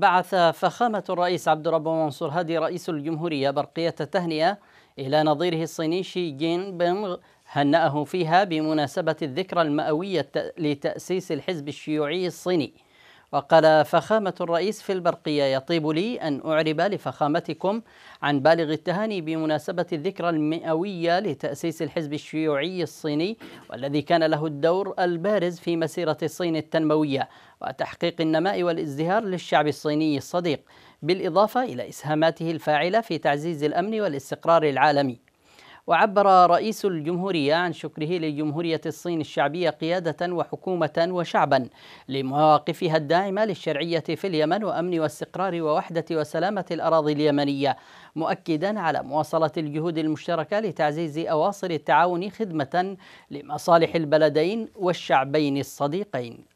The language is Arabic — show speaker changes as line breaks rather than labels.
بعث فخامة الرئيس عبد الرب منصور هادي رئيس الجمهورية برقية التهنئة إلى نظيره الصيني شي جين بينغ هنأه فيها بمناسبة الذكرى المئوية لتأسيس الحزب الشيوعي الصيني وقال فخامة الرئيس في البرقية يطيب لي أن أعرب لفخامتكم عن بالغ التهاني بمناسبة الذكرى المئوية لتأسيس الحزب الشيوعي الصيني والذي كان له الدور البارز في مسيرة الصين التنموية وتحقيق النماء والازدهار للشعب الصيني الصديق بالإضافة إلى إسهاماته الفاعلة في تعزيز الأمن والاستقرار العالمي وعبر رئيس الجمهورية عن شكره لجمهورية الصين الشعبية قيادة وحكومة وشعبا لمواقفها الداعمة للشرعية في اليمن وأمن واستقرار ووحدة وسلامة الأراضي اليمنية مؤكدا على مواصلة الجهود المشتركة لتعزيز أواصر التعاون خدمة لمصالح البلدين والشعبين الصديقين